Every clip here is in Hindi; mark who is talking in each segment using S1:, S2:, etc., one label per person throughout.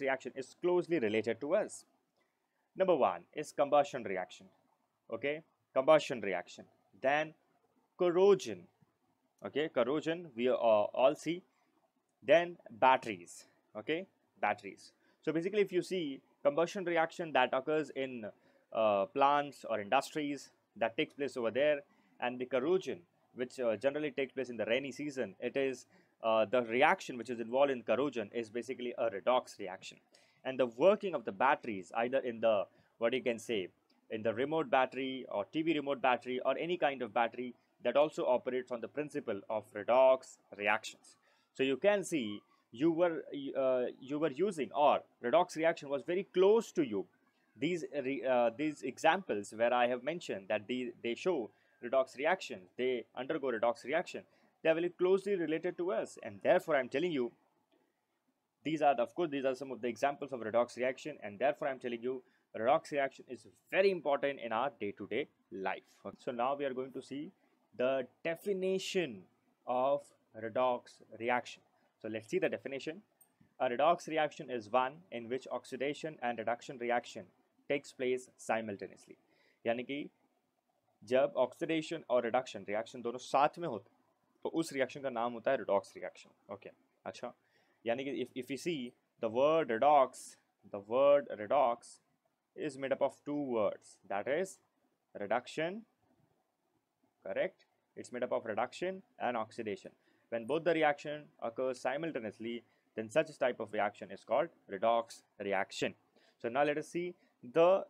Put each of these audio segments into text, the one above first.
S1: reaction is closely related to us. Number one is combustion reaction. Okay, combustion reaction. Then corrosion. Okay, corrosion we all see. Then batteries. Okay, batteries. So basically, if you see combustion reaction that occurs in uh, plants or industries that takes place over there, and the corrosion, which uh, generally takes place in the rainy season, it is uh, the reaction which is involved in corrosion is basically a redox reaction. And the working of the batteries, either in the, what you can say, in the remote battery or TV remote battery or any kind of battery that also operates on the principle of redox reactions. So you can see you were, uh, you were using or redox reaction was very close to you. These, uh, these examples where I have mentioned that they, they show redox reaction, they undergo redox reaction they are very closely related to us and therefore i'm telling you these are of course these are some of the examples of redox reaction and therefore i'm telling you redox reaction is very important in our day-to-day -day life so now we are going to see the definition of redox reaction so let's see the definition a redox reaction is one in which oxidation and reduction reaction takes place simultaneously यानी कि जब oxidation और reduction reaction दोनों साथ में होते तो उस रिएक्शन का नाम होता है रिडॉक्स रिएक्शन ओके अच्छा यानी कि if if you see the word redox the word redox is made up of two words that is reduction correct it's made up of reduction and oxidation when both the reaction occurs simultaneously then such type of reaction is called redox reaction so now let us see the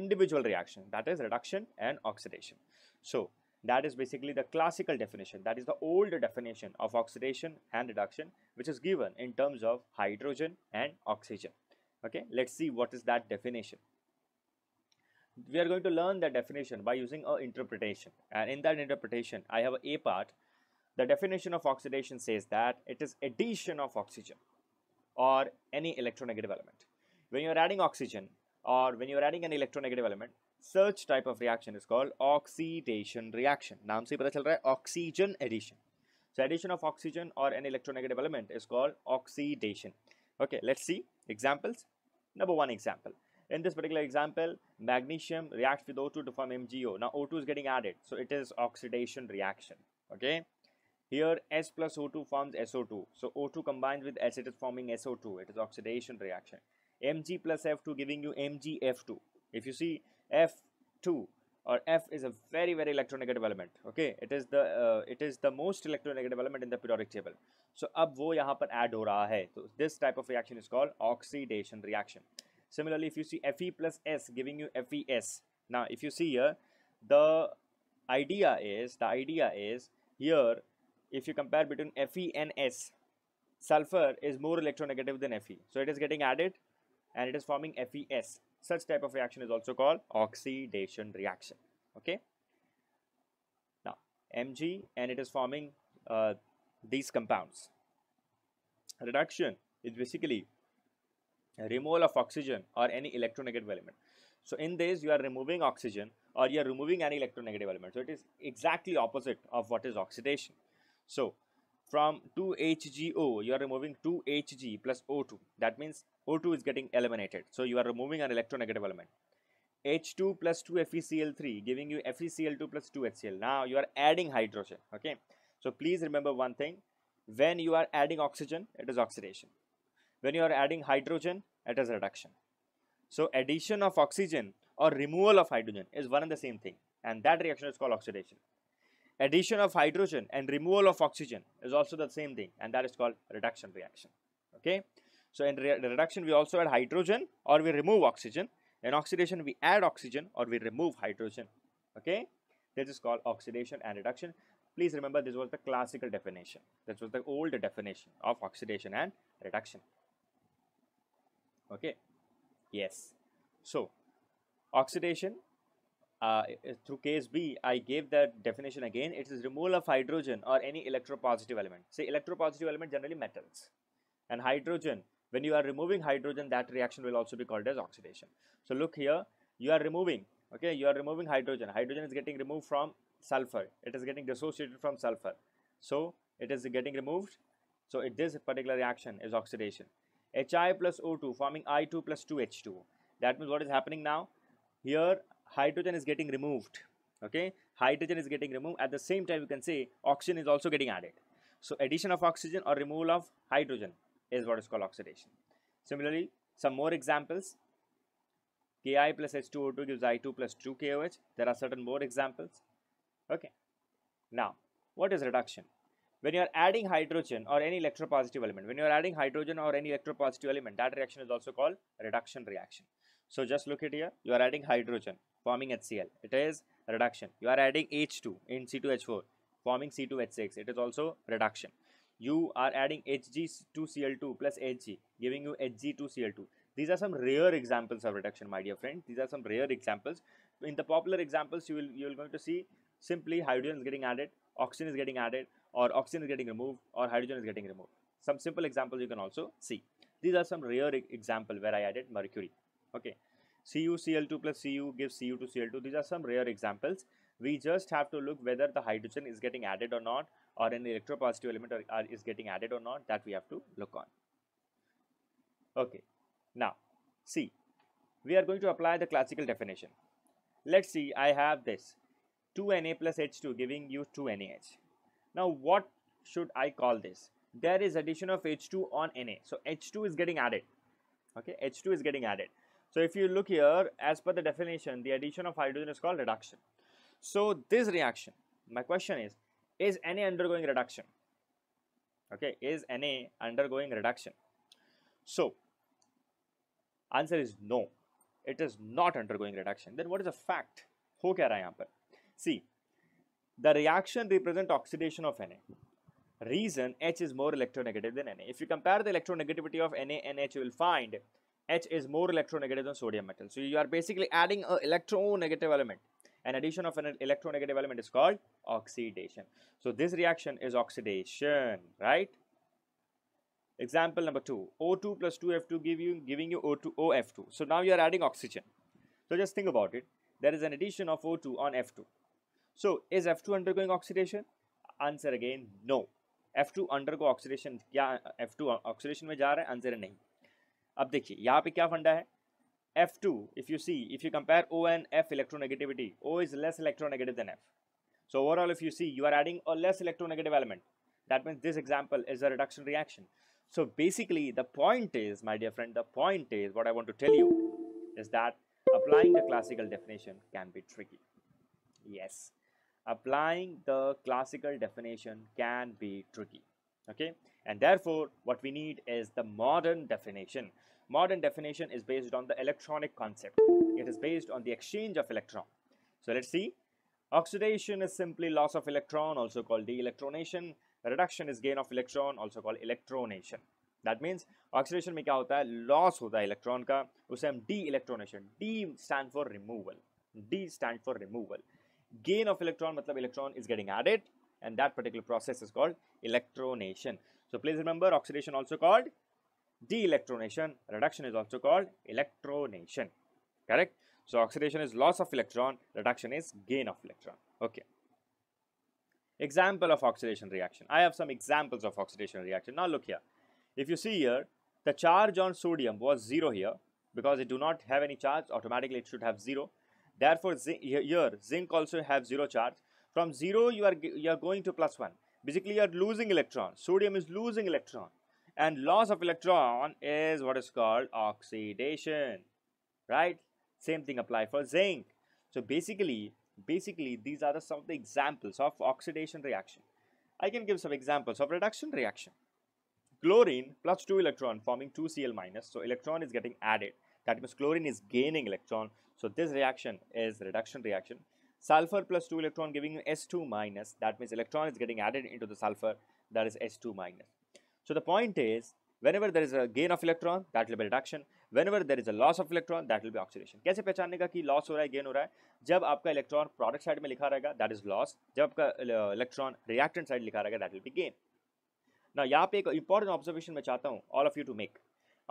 S1: individual reaction that is reduction and oxidation so That is basically the classical definition, that is the old definition of oxidation and reduction, which is given in terms of hydrogen and oxygen. Okay, let's see what is that definition. We are going to learn that definition by using a interpretation. And in that interpretation, I have a part. The definition of oxidation says that it is addition of oxygen or any electronegative element. When you are adding oxygen or when you are adding an electronegative element, such type of reaction is called oxidation reaction. नाम से पता चल oxygen addition. So addition of oxygen or an electronegative element is called oxidation. Okay, let's see examples. Number one example. In this particular example, magnesium reacts with O2 to form MgO. Now O2 is getting added, so it is oxidation reaction. Okay. Here S plus O2 forms SO2. So O2 combines with S, it is forming SO2. It is oxidation reaction. Mg plus F2 giving you MgF2. If you see f2 or f is a very very electronegative element okay it is the uh, it is the most electronegative element in the periodic table so अब वो यहाँ पर add this type of reaction is called oxidation reaction similarly if you see Fe plus S giving you FeS now if you see here the idea is the idea is here if you compare between Fe and S sulfur is more electronegative than Fe so it is getting added and it is forming FeS such type of reaction is also called oxidation reaction. Okay. Now Mg and it is forming uh, these compounds. Reduction is basically removal of oxygen or any electronegative element. So in this you are removing oxygen or you are removing any electronegative element. So it is exactly opposite of what is oxidation. So from 2HgO, you are removing 2Hg plus O2. That means O2 is getting eliminated. So you are removing an electronegative element. H2 plus 2FeCl3 giving you FeCl2 plus 2HCl. Now you are adding hydrogen. Okay. So please remember one thing. When you are adding oxygen, it is oxidation. When you are adding hydrogen, it is reduction. So addition of oxygen or removal of hydrogen is one and the same thing. And that reaction is called oxidation addition of hydrogen and removal of oxygen is also the same thing and that is called reduction reaction okay so in re reduction we also add hydrogen or we remove oxygen in oxidation we add oxygen or we remove hydrogen okay this is called oxidation and reduction please remember this was the classical definition This was the old definition of oxidation and reduction okay yes so oxidation uh, eh, through case B, I gave that definition again. It is removal of hydrogen or any electropositive element. Say electropositive element generally metals. And hydrogen, when you are removing hydrogen, that reaction will also be called as oxidation. So look here, you are removing, okay, you are removing hydrogen. Hydrogen is getting removed from sulfur. It is getting dissociated from sulfur. So it is getting removed. So it, this particular reaction is oxidation. HI plus O2 forming I2 plus 2H2. That means what is happening now? Here hydrogen is getting removed okay hydrogen is getting removed at the same time you can say oxygen is also getting added so addition of oxygen or removal of hydrogen is what is called oxidation similarly some more examples ki plus h2o2 gives i2 plus 2koh there are certain more examples okay now what is reduction when you are adding hydrogen or any electropositive element when you are adding hydrogen or any electropositive element that reaction is also called reduction reaction so just look at here you are adding hydrogen forming HCl. It is reduction. You are adding H2 in C2H4 forming C2H6. It is also reduction. You are adding Hg2Cl2 plus Hg giving you Hg2Cl2. These are some rare examples of reduction my dear friend. These are some rare examples. In the popular examples you will you will going to see simply hydrogen is getting added, oxygen is getting added or oxygen is getting removed or hydrogen is getting removed. Some simple examples you can also see. These are some rare example where I added mercury. Okay. CuCl2 plus Cu gives Cu to Cl2. These are some rare examples. We just have to look whether the hydrogen is getting added or not or an electropositive element is getting added or not that we have to look on. Okay, now see, we are going to apply the classical definition. Let's see, I have this 2Na plus H2 giving you 2NaH. Now what should I call this? There is addition of H2 on Na. So H2 is getting added. Okay, H2 is getting added. So if you look here, as per the definition, the addition of hydrogen is called reduction. So this reaction, my question is, is Na undergoing reduction? Okay, is Na undergoing reduction? So answer is no, it is not undergoing reduction. Then what is a fact? Who kya raha hai See, the reaction represent oxidation of Na. Reason H is more electronegative than Na. If you compare the electronegativity of Na and H, you will find H is more electronegative than sodium metal. So you are basically adding an electronegative element. An addition of an electronegative element is called oxidation. So this reaction is oxidation, right? Example number 2, O2 plus 2F2 give you, giving you O2, OF2. So now you are adding oxygen. So just think about it. There is an addition of O2 on F2. So is F2 undergoing oxidation? Answer again, no. F2 undergo oxidation, क्या F2 oxidation में जा रहा है? Answer नहीं. अब देखिए यहाँ पे क्या फंडा है F two if you see if you compare O and F electronegativity O is less electronegative than F so overall if you see you are adding a less electronegative element that means this example is a reduction reaction so basically the point is my dear friend the point is what i want to tell you is that applying the classical definition can be tricky yes applying the classical definition can be tricky okay and therefore what we need is the modern definition modern definition is based on the electronic concept it is based on the exchange of electron so let's see oxidation is simply loss of electron also called de-electronation reduction is gain of electron also called electronation that means oxidation में क्या होता loss होता है electron का उसे हम de-electronation d stand for removal d stand for removal gain of electron मतलब electron is getting added and that particular process is called electronation. So please remember oxidation also called deelectronation. reduction is also called electronation, correct? So oxidation is loss of electron, reduction is gain of electron, okay. Example of oxidation reaction. I have some examples of oxidation reaction. Now look here. If you see here, the charge on sodium was 0 here because it do not have any charge, automatically it should have 0. Therefore, zinc, here zinc also have 0 charge. From 0 you are, you are going to plus 1. Basically you are losing electron. Sodium is losing electron. And loss of electron is what is called oxidation. Right? Same thing apply for zinc. So basically, basically these are the, some of the examples of oxidation reaction. I can give some examples of reduction reaction. Chlorine plus 2 electron forming 2Cl minus. So electron is getting added. That means chlorine is gaining electron. So this reaction is reduction reaction. Sulfur plus 2 electron giving you S2 minus. That means electron is getting added into the sulfur. That is S2 minus. So the point is, whenever there is a gain of electron, that will be reduction. Whenever there is a loss of electron, that will be oxidation. कैसे पहचानने का कि loss हो रहा है gain हो रहा है जब आपका electron product side में लिखा रहेगा that is loss. जब आपका uh, electron reactant side लिखा रहेगा that will be gain. Now यहाँ पे एक important observation मैं चाहता हूँ all of you to make.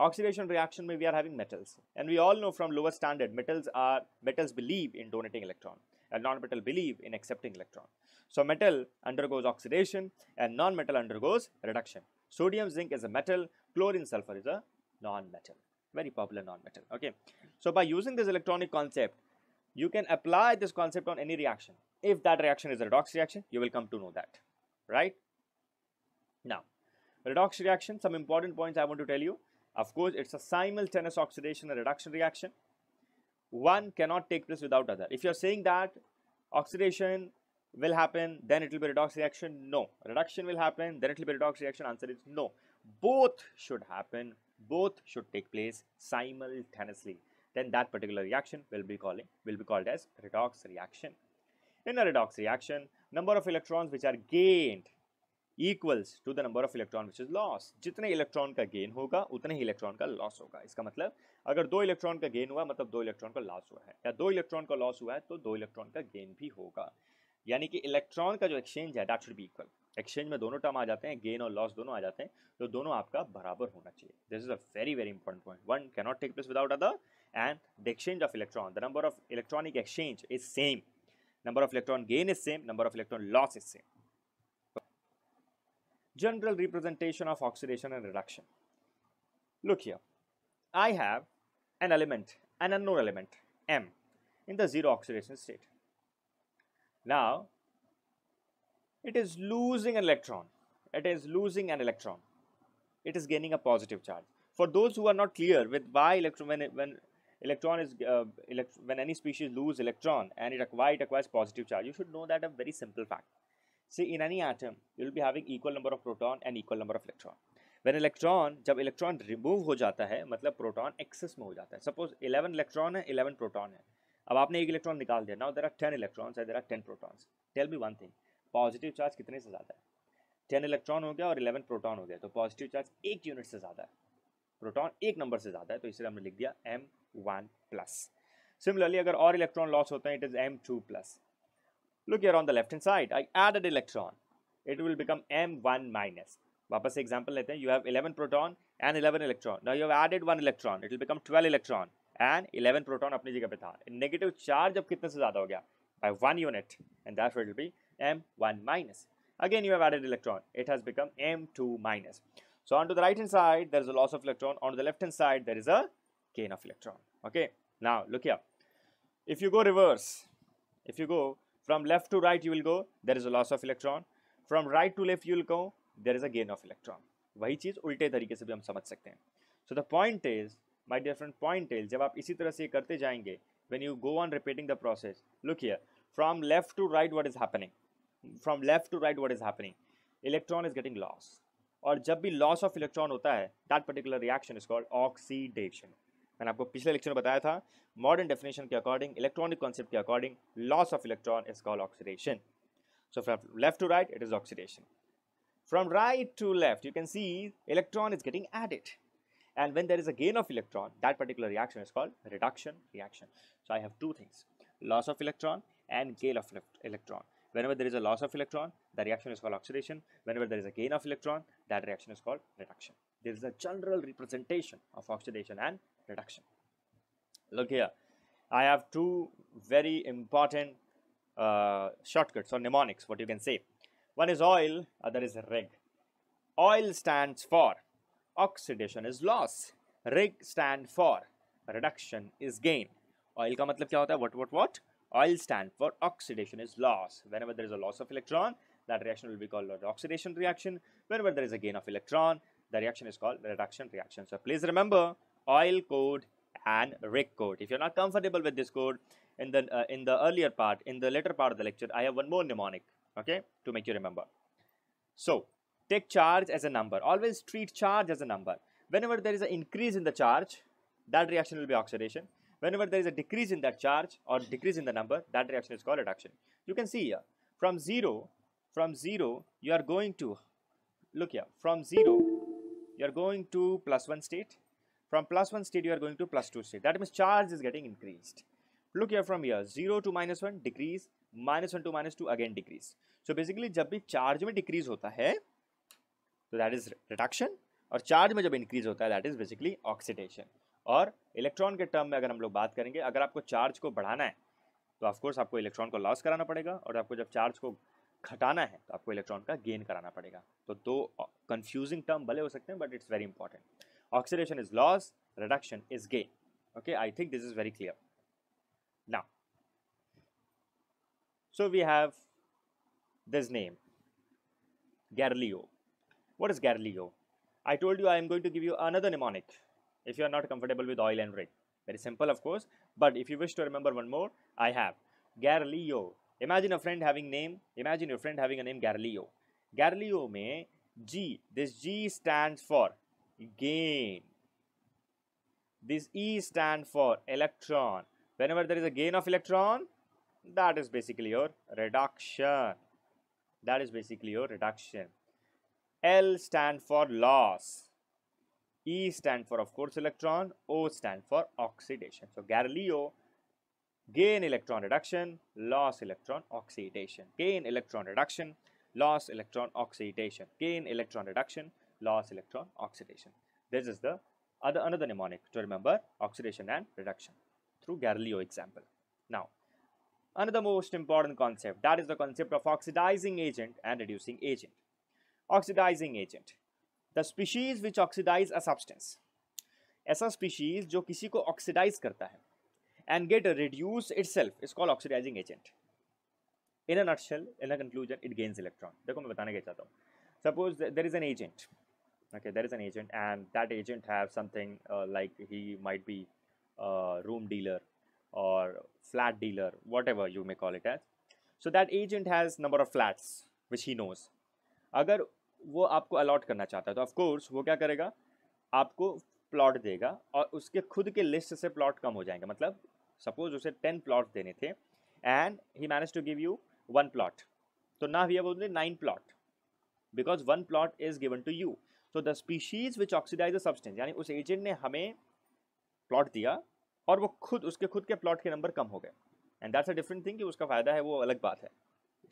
S1: Oxidation reaction में we are having metals and we all know from lower standard metals are metals believe in donating electron a non-metal believe in accepting electron. So metal undergoes oxidation and non-metal undergoes reduction. Sodium zinc is a metal, chlorine sulfur is a non-metal, very popular non-metal. Okay. So by using this electronic concept, you can apply this concept on any reaction. If that reaction is a redox reaction, you will come to know that, right? Now, redox reaction, some important points I want to tell you. Of course, it's a simultaneous oxidation and reduction reaction one cannot take place without other. If you are saying that oxidation will happen, then it will be redox reaction, no. Reduction will happen, then it will be redox reaction, answer is no. Both should happen, both should take place simultaneously. Then that particular reaction will be calling will be called as redox reaction. In a redox reaction, number of electrons which are gained equals to the number of electron which is loss जितने इलेक्ट्रॉन का गेन होगा उतने ही इलेक्ट्रॉन का लॉस होगा इसका मतलब अगर दो इलेक्ट्रॉन का गेन हुआ मतलब दो इलेक्ट्रॉन का लॉस हुआ है या दो इलेक्ट्रॉन का लॉस हुआ है तो दो इलेक्ट्रॉन का गेन भी होगा यानी कि इलेक्ट्रॉन का जो एक्सचेंज है that should be equal exchange में दोनों टर्म आ जाते हैं गेन और लॉस दोनों आ जाते हैं तो दोनों आपका बराबर होना चाहिए this is a very very important point one can not take place without other and the exchange of electron the number of electronic exchange is same number of electron gain is same number of electron loss is same general representation of oxidation and reduction. Look here, I have an element, an unknown element, M, in the zero oxidation state. Now, it is losing an electron. It is losing an electron. It is gaining a positive charge. For those who are not clear with why electron, when, when electron is uh, elect when any species lose electron and it acquires, it acquires positive charge, you should know that a very simple fact. See, in any atom, you will be having equal number of proton and equal number of electron. When electron, जब इलेक्ट्रॉन रिमूव हो जाता है मतलब प्रोटॉन एक्सेस में हो जाता है सपोज इलेवन इलेक्ट्रॉन है इलेवन प्रोटॉन है अब आपने एक इलेक्ट्रॉन निकाल दिया now there are ten electrons and there are ten protons tell me one thing positive charge कितने से ज़्यादा है टेन इलेक्ट्रॉन हो गया और इलेवन प्रोटॉन हो गया तो पॉजिटिव चार्ज एक यूनिट से ज़्यादा है प्रोटॉन एक नंबर से ज़्यादा है तो इसलिए हमने लिख दिया एम वन प्लस सिमिलरली अगर और इलेक्ट्रॉन लॉस होते हैं it is M two plus Look here on the left hand side, I added electron. It will become M1 minus. वापस example लेते हैं. You have 11 proton and 11 electron. Now you have added one electron. It will become 12 electron and 11 proton अपनी जगह पे Negative charge of कितने se ज़्यादा हो By one unit and therefore it will be M1 minus. Again you have added electron. It has become M2 minus. So onto the right hand side there is a loss of electron. On the left hand side there is a gain of electron. Okay. Now look here. If you go reverse, if you go From left to right you will go, there is a loss of electron. From right to left you will go, there is a gain of electron. wahi cheez ulte tarike se bhi hum samajh sakte hain so the point is my dear friend point is jab aap isi tarah se karte jayenge when you go on repeating the process look here from left to right what is happening from left to right what is happening electron is getting lost और जब भी लॉस ऑफ इलेक्ट्रॉन होता है that particular reaction is called oxidation I have पिछले लेक्चर में बताया था मॉडर्न डेफिनेशन के अकॉर्डिंग इलेक्ट्रॉनिक कॉन्सेप्ट के according loss of electron is called oxidation so from left to right it is oxidation from right to left you can see electron is getting added and when there is a gain of electron that particular reaction is called reduction reaction so i have two things loss of electron and gain of electron whenever there is a loss of electron the reaction is called oxidation whenever there is a gain of electron that reaction is called reduction there is a general representation of oxidation and reduction. Look here, I have two very important uh, shortcuts or mnemonics, what you can say. One is oil, other is rig. Oil stands for oxidation is loss, Rig stand for reduction is gain. Oil ka matlab kya hota hai? What, what, what? Oil stand for oxidation is loss. Whenever there is a loss of electron, that reaction will be called an oxidation reaction. Whenever there is a gain of electron, the reaction is called reduction reaction. So please remember oil code and rig code. If you're not comfortable with this code, in the, uh, in the earlier part, in the later part of the lecture, I have one more mnemonic, okay, to make you remember. So, take charge as a number. Always treat charge as a number. Whenever there is an increase in the charge, that reaction will be oxidation. Whenever there is a decrease in that charge or decrease in the number, that reaction is called reduction. You can see here, from 0, from 0, you are going to, look here, from 0, you are going to plus 1 state, From plus 1 state, you are going to plus 2 state. That means charge is getting increased. Look here from here, 0 to minus 1 decrease, minus 1 to minus 2 again decrease. So basically jab bhi charge mein decrease hota hai so that is reduction. aur charge mein jab increase hota hai that is basically oxidation. aur electron ke term mein agar hum log baat karenge agar aapko charge ko badhana hai to of course aapko electron ko loss karana padega aur aapko jab charge ko घटाना है तो आपको इलेक्ट्रॉन का गेन कराना पड़ेगा तो दो कंफ्यूजिंग टर्म भले हो सकते हैं but it's very important Oxidation is loss, reduction is gain. Okay, I think this is very clear. Now, so we have this name, Galileo. What is Galileo? I told you I am going to give you another mnemonic if you are not comfortable with oil and rig. Very simple, of course, but if you wish to remember one more, I have Galileo. Imagine a friend having name, imagine your friend having a name Galileo. Galileo may G, this G stands for gain. This E stand for electron. Whenever there is a gain of electron, that is basically your reduction. That is basically your reduction. L stand for loss. E stand for of course electron, O stand for oxidation. So Galileo gain electron reduction, loss electron oxidation. Gain electron reduction, loss electron oxidation. Gain electron reduction, loss electron oxidation. This is the other another mnemonic to remember oxidation and reduction through Galileo example. Now, another most important concept that is the concept of oxidizing agent and reducing agent. Oxidizing agent, the species which oxidize a substance. aisa species jo kisi ko oxidize karta hai and get reduce itself is called oxidizing agent. In a nutshell, in a conclusion, it gains electron. dekho main बताने के चाहता हूँ. Suppose there is an agent okay there is an agent and that agent have something uh, like he might be a room dealer or flat dealer whatever you may call it as so that agent has number of flats which he knows agar wo aapko allot karna chahta to of course wo kya karega aapko plot dega aur uske khud ke list se plot kam ho jayenge matlab suppose use 10 plots dene the and he managed to give you one plot so now we have only nine plot because one plot is given to you तो the species which oxidize the substance यानी उस एजेंट ने हमें प्लॉट दिया और वो खुद उसके खुद के प्लॉट के नंबर कम हो गए and that's a different thing कि उसका फ़ायदा है वो अलग बात है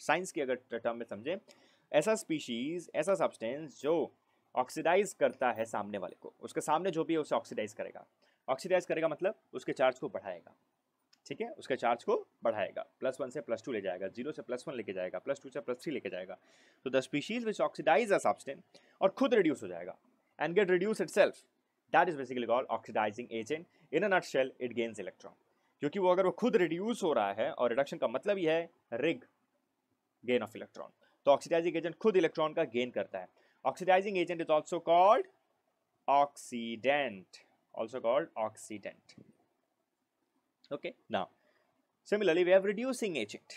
S1: साइंस की अगर टर्म में समझें ऐसा स्पीशीज़ ऐसा सब्सटेंस जो ऑक्सीडाइज करता है सामने वाले को उसके सामने जो भी है उसे ऑक्सीडाइज करेगा ऑक्सीडाइज करेगा मतलब उसके चार्ज को बढ़ाएगा ठीक है उसके चार्ज को बढ़ाएगा प्लस वन से प्लस टू ले जाएगा जीरो से प्लस वन लेके जाएगा प्लस टू से प्लस थ्री लेके जाएगा तो the species which oxidize a substance और खुद रिड्यूस हो जाएगा and get reduce itself that is basically call oxidizing agent in a nutshell it gains electron क्योंकि वो अगर वो खुद रिड्यूस हो रहा है और रिडक्शन का मतलब ये है रिग गेन ऑफ इलेक्ट्रॉन तो ऑक्सीडाइजिंग एजेंट खुद इलेक्ट्रॉन का गेन करता है oxidizing agent is also called oxidant also called oxidant okay ना similarly we have reducing agent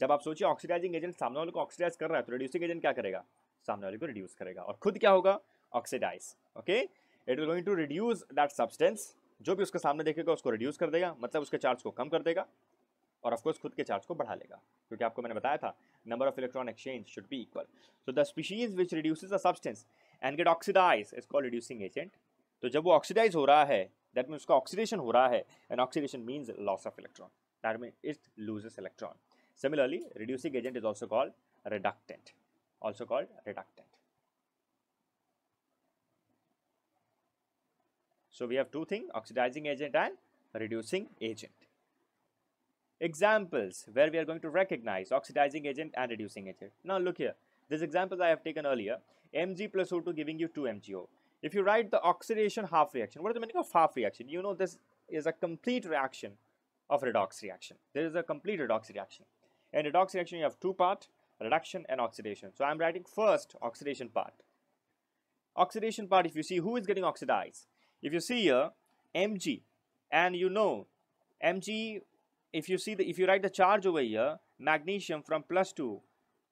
S1: जब आप सोचिए ऑक्सीडाइजिंग एजेंट सामने वाले को ऑक्सीडाइज कर रहा है तो रिड्यूसिंग एजेंट क्या करेगा सामने वाले को रिड्यूस करेगा और खुद क्या होगा oxidize okay it is going to reduce that substance जो भी उसके सामने देखेगा उसको रिड्यूस कर देगा मतलब उसके चार्ज को कम कर देगा और ऑफकोर्स खुद के चार्ज को बढ़ा लेगा क्योंकि आपको मैंने बताया था number of electron exchange should be equal so the species which reduces the substance and get oxidize is call reducing agent तो जब वो ऑक्सीडाइज हो रहा है दैट मीन उसका ऑक्सीडेशन हो रहा है and oxidation means loss of electron that mean it loses electron similarly reducing agent is also called reductant also called reductant so we have two thing oxidizing agent and reducing agent examples where we are going to recognize oxidizing agent and reducing agent now look here these examples i have taken earlier mg plus o2 giving you 2 mgo If you write the oxidation half reaction, what is the meaning of half reaction? You know this is a complete reaction of redox reaction. There is a complete redox reaction. In redox reaction, you have two part, reduction and oxidation. So I'm writing first oxidation part. Oxidation part, if you see who is getting oxidized, if you see here Mg and you know Mg, if you see the if you write the charge over here, magnesium from plus 2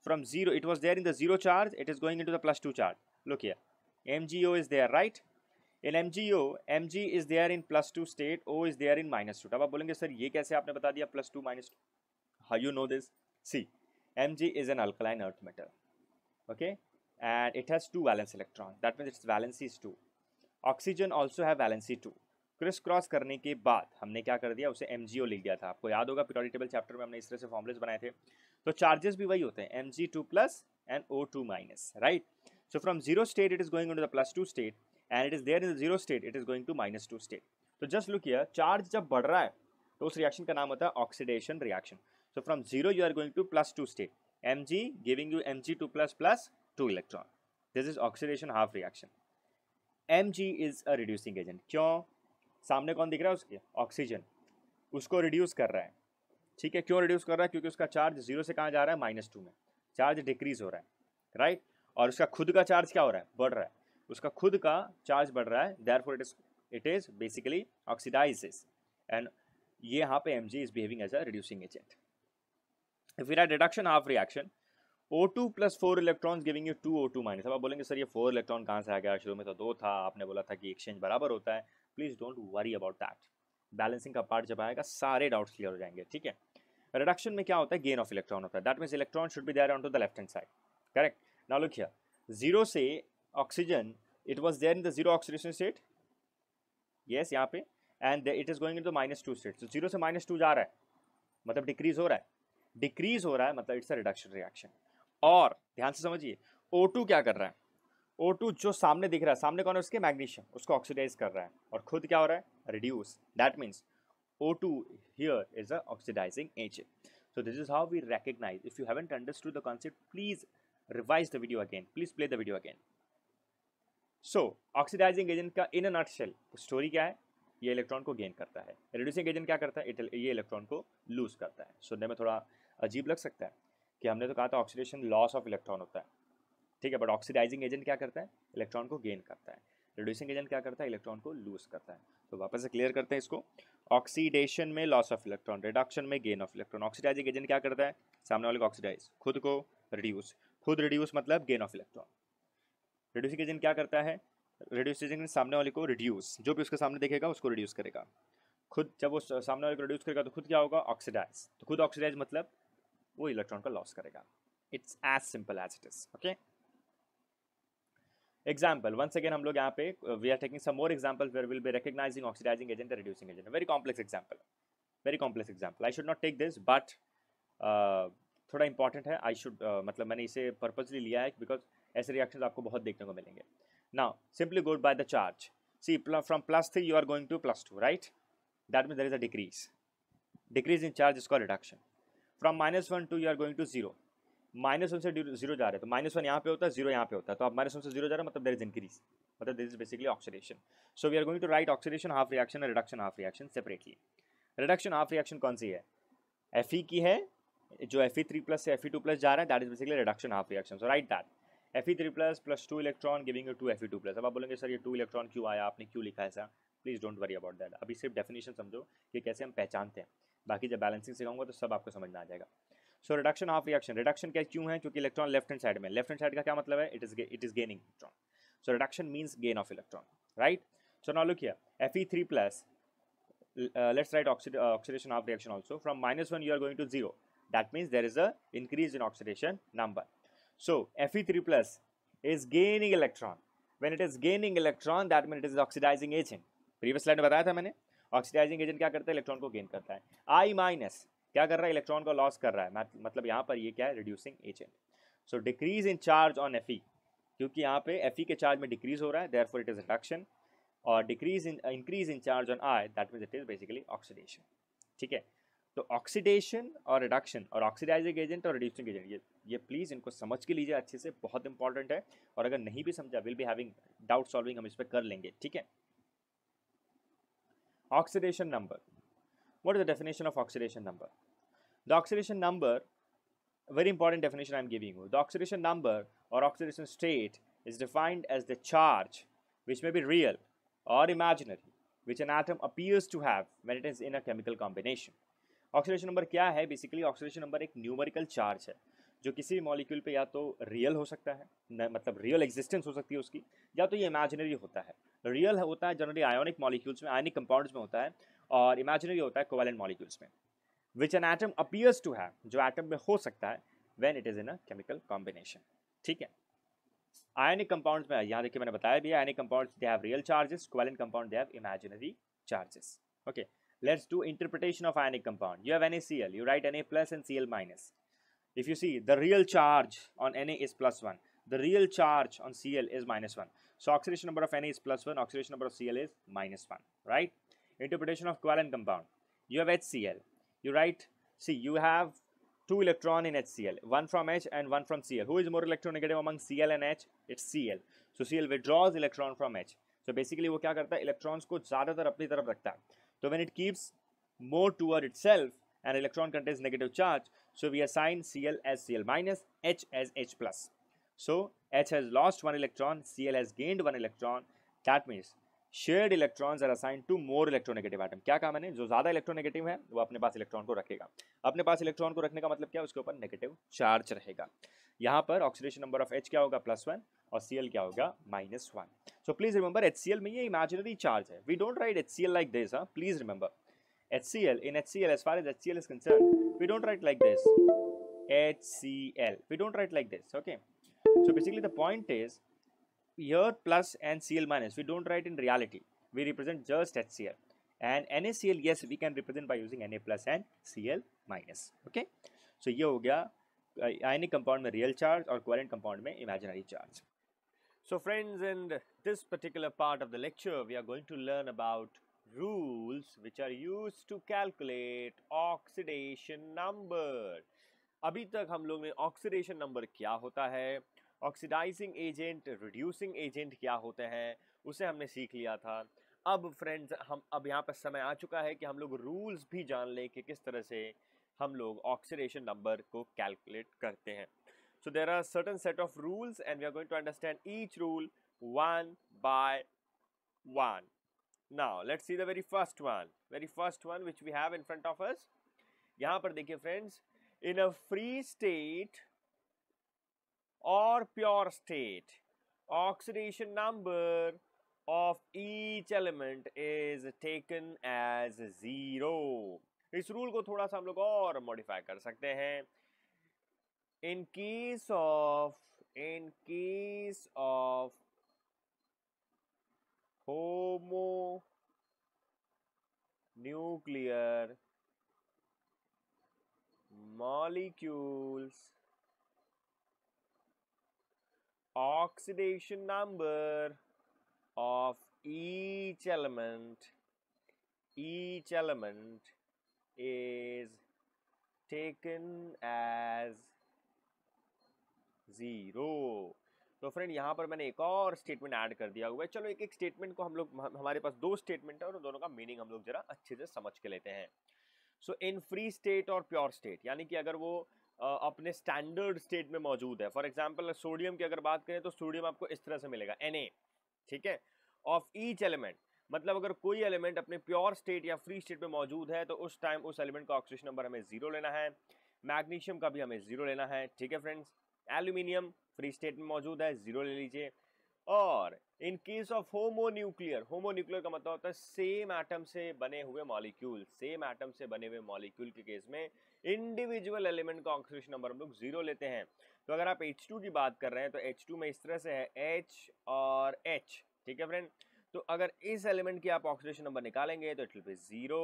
S1: from 0, it was there in the 0 charge, it is going into the plus 2 charge. Look here. MgO is there, right? In M G O M G is there in plus two state O minus two. In minus two अब आप बोलेंगे सर ये कैसे आपने बता दिया plus two minus two how you know this see M G is an alkaline earth metal okay and it has two valence electron that means its valency is two oxygen also है क्रिस क्रॉस करने के बाद हमने क्या कर दिया उसे एम जी ओ लिख दिया था आपको याद होगा पीरियडिक टेबल चैप्टर में हमने इस तरह से फॉर्मुलेस बनाए थे तो चार्जेस भी वही होते हैं M G two plus and O two minus right So from zero state, it is going into the plus two state. And it is there in the zero state, it is going to minus two state. So just look here, charge जब बढ़ रहा है तो उस reaction का नाम होता है oxidation reaction so from zero you are going to plus two state M G giving you M plus two plus plus two electron this is oxidation half reaction M G is क्यों सामने कौन दिख रहा है उसके ऑक्सीजन उसको रिड्यूस कर रहा है ठीक है क्यों रिड्यूस कर रहा है क्योंकि उसका चार्ज जीरो से कहाँ जा रहा है माइनस टू में चार्ज डिक्रीज हो रहा है राइट और उसका खुद का चार्ज क्या हो रहा है बढ़ रहा है उसका खुद का चार्ज बढ़ रहा है therefore it is it is basically oxidizes and ये यहाँ पे M G is behaving as a reducing agent फिर है reduction half reaction O two plus four electron giving you two O two minus अब आप बोलेंगे सर ये फोर इलेक्ट्रॉन कहाँ से आ गया शुरू में तो दो था आपने बोला था कि एक्सचेंज बराबर होता है please don't worry about that balancing का पार्ट जब आएगा सारे डाउट्स क्लियर हो जाएंगे ठीक है रिडक्शन में क्या होता है गेन ऑफ इलेक्ट्रॉन होता है that means electron should be there on to the left hand side correct Now look here. Zero say oxygen, it was there in the zero oxidation state. Yes, yeah. And the, it is going into minus two state. So zero say minus two jar. मतलब डिक्रीज हो रहा है डिक्रीज हो रहा है मतलब इट्स अ रिडक्शन रिएक्शन और ध्यान से समझिए O2 क्या कर रहा है O2 जो सामने दिख रहा है सामने कौन है उसके मैग्नीशियम उसको ऑक्सीडाइज कर रहा है और खुद क्या हो रहा है reduce that means O2 here is a oxidizing agent so this is how we recognize if you haven't understood the concept please revise the video again. Please play the video again. So, oxidizing agent का in a nutshell story क्या है ये इलेक्ट्रॉन को गेन करता है रिड्यूसिंग एजेंट क्या करता है ये इलेक्ट्रॉन को लूज करता है सुनने में थोड़ा अजीब लग सकता है कि हमने तो कहा था ऑक्सीडेशन लॉस ऑफ इलेक्ट्रॉन होता है ठीक है बट ऑक्सीडाइजिंग एजेंट क्या करता है इलेक्ट्रॉन को गेन करता है रिड्यूसिंग एजेंट क्या करता है इलेक्ट्रॉन को लूज करता है तो वापस से क्लियर करते हैं इसको ऑक्सीडेशन में लॉस ऑफ इलेक्ट्रॉन रिडक्शन में gain of electron oxidizing agent क्या करता है सामने वाले को ऑक्सीडाइज खुद को रिड्यूस खुद रिड्यूस मतलब gain of electron reducing agent क्या करता है रिड्यूसिंग एजेंट सामने वाले को रिड्यूस जो भी उसके सामने देखेगा उसको रिड्यूस करेगा खुद जब वो सामने वाले को रिड्यूस करेगा तो खुद क्या होगा ऑक्सीडाइज तो खुद ऑक्सीडाइज मतलब वो इलेक्ट्रॉन का लॉस करेगा it's as simple as it is okay example one second हम लोग यहाँ पे we are taking some more example where will be recognizing oxidizing agent reducing agent very complex example very complex example I should not take this but थोड़ा इंपॉर्टेंट है आई शुड uh, मतलब मैंने इसे पर्पजली लिया है बिकॉज ऐसे रिएक्शन आपको बहुत देखने को मिलेंगे now simply go by the charge see from plus three you are going to plus two right that mean there is a decrease decrease in charge इसका reduction from minus one to you are going to zero minus one से जीरो जा रहे तो माइनस वन यहाँ पे होता है जीरो यहाँ पे होता है तो आप माइनस वन से जीरो जा रहे मतलब देर इज इंक्रीज मतलब there is basically oxidation so we are going to write oxidation half reaction reduction half reaction separately reduction half reaction कौन सी है एफ की है जो एफ ई थ्री प्लस से एफ ई टू प्लस जा रहा है that is basically reduction half reaction so write that F E three plus plus two electron giving you two F E two plus अब आप बोलेंगे सर ये टू इलेक्ट्रॉन क्यों आया आपने क्यों लिखा ऐसा please don't worry about that अभी सिर्फ डेफिनेशन समझो कि कैसे हम पहचानते हैं बाकी जब बैलेंसिंग सिखाऊंगा तो सब आपको समझ में आ जाएगा so reduction half reaction reduction क्या क्यों है क्योंकि इलेक्ट्रॉन लेफ्ट हैंड साइड में लेफ्ट हैंड साइड का क्या मतलब है it is it is gaining electron so reduction means gain of electron right so now look F E three plus let's write oxidation of reaction also from minus one you are going to zero That means there is a increase in oxidation number. So Fe3 plus is gaining electron. When it is gaining electron, that means it is oxidizing agent. Previous slide में बताया था मैंने ऑक्सीडाइजिंग एजेंट क्या करता है इलेक्ट्रॉन को गेन करता है आई माइनस क्या कर रहा है इलेक्ट्रॉन को लॉस कर रहा है मतलब यहाँ पर ये क्या है reducing agent so decrease in charge on F क्योंकि यहाँ पे एफ के चार्ज में डिक्रीज हो रहा है therefore it is reduction और decrease in increase in charge on I that mean it is basically oxidation ठीक है तो ऑक्सीडेशन और रिडक्शन और ऑक्सीडाइजिंग एजेंट और रिड्यूसिंग एजेंट ये ये प्लीज़ इनको समझ के लीजिए अच्छे से बहुत इंपॉर्टेंट है और अगर नहीं भी समझा will be having doubt solving हम इस पर कर लेंगे ठीक है oxidation number what is the definition of oxidation number the oxidation number very important definition I am giving the oxidation number और oxidation state is defined as the charge which may be real और imaginary which an atom appears to have when it is in a chemical combination oxidation number क्या है बेसिकली ऑक्सीडेशन नंबर एक न्यूमेरिकल चार्ज है जो किसी भी मॉलिक्यूल पे या तो रियल हो सकता है मतलब रियल एग्जिस्टेंस हो सकती है उसकी या तो ये इमेजिनरी होता है रियल होता है जनरली आयोनिक मॉलिक्यूल्स में आयोनिक कंपाउंड्स में होता है और इमेजिनरी होता है कोवेलेंट मॉलिक्यूल्स में which an atom appears to have जो एटम में हो सकता है when it is in a chemical combination ठीक है आयोनिक कंपाउंड्स में यहाँ देखिए मैंने बताया भी ionic compound they have real charges covalent compound they have imaginary charges okay Let's do interpretation of ionic compound. You have NaCl, you write Na plus and Cl minus. If you see, the real charge on Na is plus 1. The real charge on Cl is minus 1. So oxidation number of Na is plus 1, oxidation number of Cl is minus 1, right? Interpretation of covalent compound. You have HCl. You write, see, you have two electron in HCl, one from H and one from Cl. Who is more electronegative among Cl and H? It's Cl. So Cl withdraws electron from H. So basically वो क्या करता है इलेक्ट्रॉन्स को ज़्यादातर अपनी तरफ रखता है so when it keeps more toward itself, an electron contains negative charge, so we assign Cl as Cl minus, H as H plus. So H has lost one electron, Cl has gained one electron. That means shared electrons are assign to more electronegative atom क्या कहा मैंने जो ज़्यादा इलेक्ट्रोनेगेटिव है वो अपने पास इलेक्ट्रॉन को रखेगा अपने पास इलेक्ट्रॉन को रखने का मतलब क्या उसके ऊपर नेगेटिव चार्ज रहेगा यहाँ पर ऑक्सीडेशन नंबर ऑफ एच क्या होगा प्लस वन और सी क्या होगा minus one so please remember H में ये इमेजिनरी चार्ज है we don't write H C L like this हाँ please remember H C L in H C L as far as H C L is concern we don't write like this H C L we don't write like this okay so basically the point is here plus and Cl minus. We don't write in reality. We represent just HCl. And NaCl, yes, we can represent by using Na plus and Cl minus. Okay. So ye ho gaya. Ionic compound mein real charge और covalent compound mein imaginary charge. So friends, in this particular part of the lecture, we are going to learn about rules which are used to calculate oxidation number. अभी तक हम लोग ने ऑक्सीडेशन नंबर क्या होता है ऑक्सीडाइजिंग एजेंट रिड्यूसिंग एजेंट क्या होते हैं उसे हमने सीख लिया था अब फ्रेंड्स हम अब यहाँ पर समय आ चुका है कि हम लोग रूल्स भी जान लें कि किस तरह से हम लोग ऑक्सीडेशन नंबर को कैलकुलेट करते हैं so there are certain set of rules and we are going to understand each rule one by one now let's see the very first one very first one which we have in front of us यहाँ पर देखिए friends in a free state or pure state oxidation number of each element is taken as zero इस रूल को थोड़ा सा हम लोग और मॉडिफाई कर सकते हैं in case of in case of homonuclear molecules oxidation number of each element each element is taken as zero तो फ्रेंड यहाँ पर मैंने एक और स्टेटमेंट ऐड कर दिया हुआ है चलो एक एक स्टेटमेंट को हम लोग हमारे पास दो स्टेटमेंट है और दोनों का मीनिंग हम लोग जरा अच्छे से समझ के लेते हैं सो इन फ्री स्टेट और प्योर स्टेट यानी कि अगर वो अपने स्टैंडर्ड स्टेट में मौजूद है फॉर एग्जाम्पल सोडियम की अगर बात करें तो सोडियम आपको इस तरह से मिलेगा एन ठीक है ऑफ ईच एलिमेंट मतलब अगर कोई एलिमेंट अपने प्योर स्टेट या फ्री स्टेट में मौजूद है तो उस टाइम उस एलिमेंट का ऑक्सीजन नंबर हमें जीरो लेना है मैग्नीशियम का भी हमें जीरो लेना है ठीक है फ्रेंड्स एल्यूमिनियम फ्री स्टेट में मौजूद है जीरो ले लीजिए और in case of homonuclear homonuclear का मतलब होता है सेम एटम से बने हुए मॉलिक्यूल सेम एटम से बने हुए मॉलिक्यूल के केस में इंडिविजुअल एलिमेंट का ऑक्सीडेशन नंबर हम लोग जीरो लेते हैं तो अगर आप H2 की बात कर रहे हैं तो H2 में इस तरह से है H और H ठीक है फ्रेंड तो अगर इस एलिमेंट की आप ऑक्सीडेशन नंबर निकालेंगे तो इट विल बी जीरो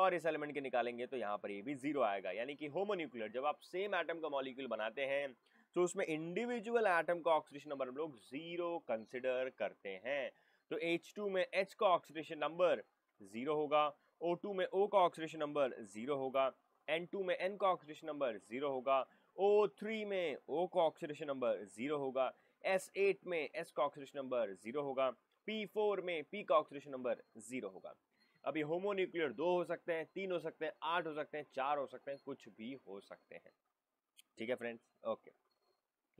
S1: और इस एलिमेंट के निकालेंगे तो यहाँ पर ये भी जीरो आएगा यानी कि होमोन्यूक्लियर जब आप सेम एटम का मॉलिक्यूल बनाते हैं तो उसमें इंडिविजुअल एटम का ऑक्सीडेशन नंबर हम लोग जीरो कंसिडर करते हैं तो H2 में H का ऑक्सीडेशन नंबर जीरो होगा O2 में O का ऑक्सीडेशन नंबर जीरो होगा N2 में N का ऑक्सीडेशन नंबर जीरो होगा O3 में O का ऑक्सीडेशन नंबर जीरो होगा S8 में S का ऑक्सीडेशन नंबर जीरो होगा P4 में P का ऑक्सीडेशन नंबर जीरो होगा अभी होमोन्यूक्लियर दो हो सकते हैं तीन हो सकते हैं आठ हो सकते हैं चार हो सकते हैं कुछ भी हो सकते हैं ठीक है फ्रेंड्स ओके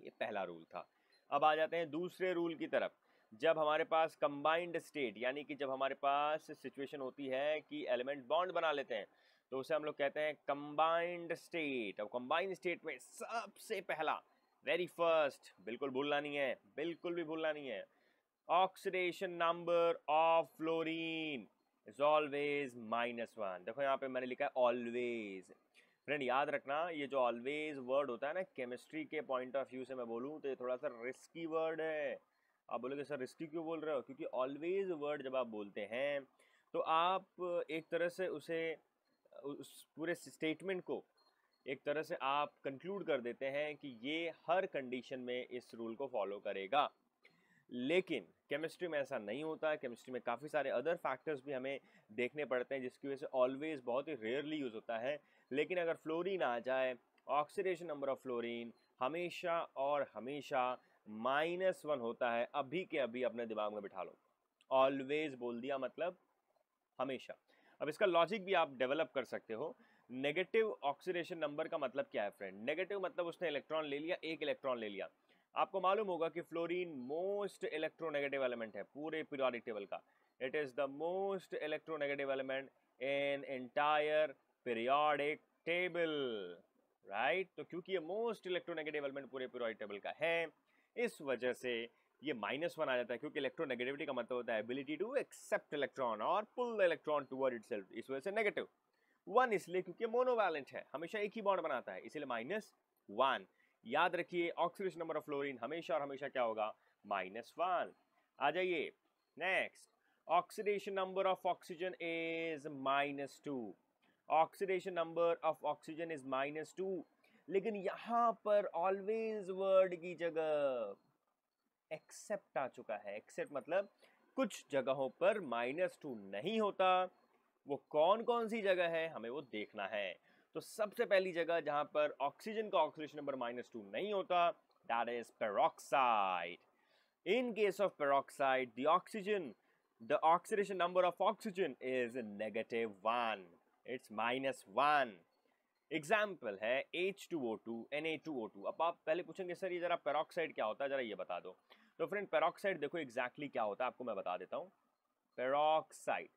S1: ये पहला रूल था अब आ जाते हैं दूसरे रूल की तरफ जब हमारे पास कंबाइंड स्टेट यानी कि जब हमारे पास सिचुएशन होती है कि एलिमेंट बॉन्ड बना लेते हैं तो उसे हम लोग कहते हैं कंबाइंड स्टेट अब कंबाइंड स्टेट में सबसे पहला वेरी फर्स्ट बिल्कुल भूलना नहीं है बिल्कुल भी भूलना नहीं है oxidation number of fluorine is always minus one देखो यहाँ पे मैंने लिखा है ऑलवेज फ्रेंड याद रखना ये जो ऑलवेज वर्ड होता है ना केमिस्ट्री के पॉइंट ऑफ व्यू से मैं बोलूँ तो ये थोड़ा सा रिस्की वर्ड है आप बोलोगे सर रिस्की क्यों बोल रहे हो क्योंकि ऑलवेज वर्ड जब आप बोलते हैं तो आप एक तरह से उसे उस पूरे स्टेटमेंट को एक तरह से आप कंक्लूड कर देते हैं कि ये हर कंडीशन में इस रूल को फॉलो करेगा लेकिन केमिस्ट्री में ऐसा नहीं होता केमिस्ट्री में काफ़ी सारे अदर फैक्टर्स भी हमें देखने पड़ते हैं जिसकी वजह से ऑलवेज़ बहुत ही रेयरली यूज़ होता है लेकिन अगर फ्लोरीन आ जाए ऑक्सीडेशन नंबर ऑफ फ्लोरीन हमेशा और हमेशा माइनस वन होता है अभी के अभी अपने दिमाग में बिठा लो ऑलवेज बोल दिया मतलब हमेशा अब इसका लॉजिक भी आप डेवलप कर सकते हो नेगेटिव ऑक्सीडेशन नंबर का मतलब क्या है फ्रेंड नेगेटिव मतलब उसने इलेक्ट्रॉन ले लिया एक इलेक्ट्रॉन ले लिया आपको मालूम होगा कि फ्लोरीन मोस्ट इलेक्ट्रोनेगेटिव एलिमेंट है पूरे पीरियोडिक टेबल का it is the most electronegative element in entire periodic table right तो क्योंकि ये मोस्ट इलेक्ट्रोनेगेटिव एलिमेंट पूरे पीरियोडिक टेबल का है इस वजह से ये माइनस वन आ जाता है क्योंकि इलेक्ट्रोनेगेटिविटी का मतलब होता है एबिलिटी टू एक्सेप्ट इलेक्ट्रॉन और pull the electron toward itself इस वजह से नेगेटिव वन इसलिए क्योंकि मोनोवैलेंट है हमेशा एक ही बॉन्ड बनाता है इसलिए माइनस वन याद रखिए ऑक्सीडेशन नंबर ऑफ फ्लोरीन हमेशा और हमेशा क्या होगा माइनस वन आ जाइए next oxidation number of oxygen is minus two oxidation number of oxygen is minus two लेकिन यहाँ पर ऑलवेज वर्ड की जगह एक्सेप्ट आ चुका है एक्सेप्ट मतलब कुछ जगहों पर माइनस टू नहीं होता वो कौन कौन सी जगह है हमें वो देखना है तो सबसे पहली जगह जहाँ पर ऑक्सीजन का ऑक्सीडेशन नंबर माइनस टू नहीं होता that is peroxide in case of peroxide the oxygen the oxidation number of oxygen is negative one it's minus one example है H two O two N A two O two अब आप पहले पूछेंगे सर ये जरा पेरोक्साइड क्या होता है जरा ये बता दो तो फ्रेंड पेरोक्साइड देखो एग्जैक्टली exactly क्या होता है आपको मैं बता देता हूँ पेरोक्साइड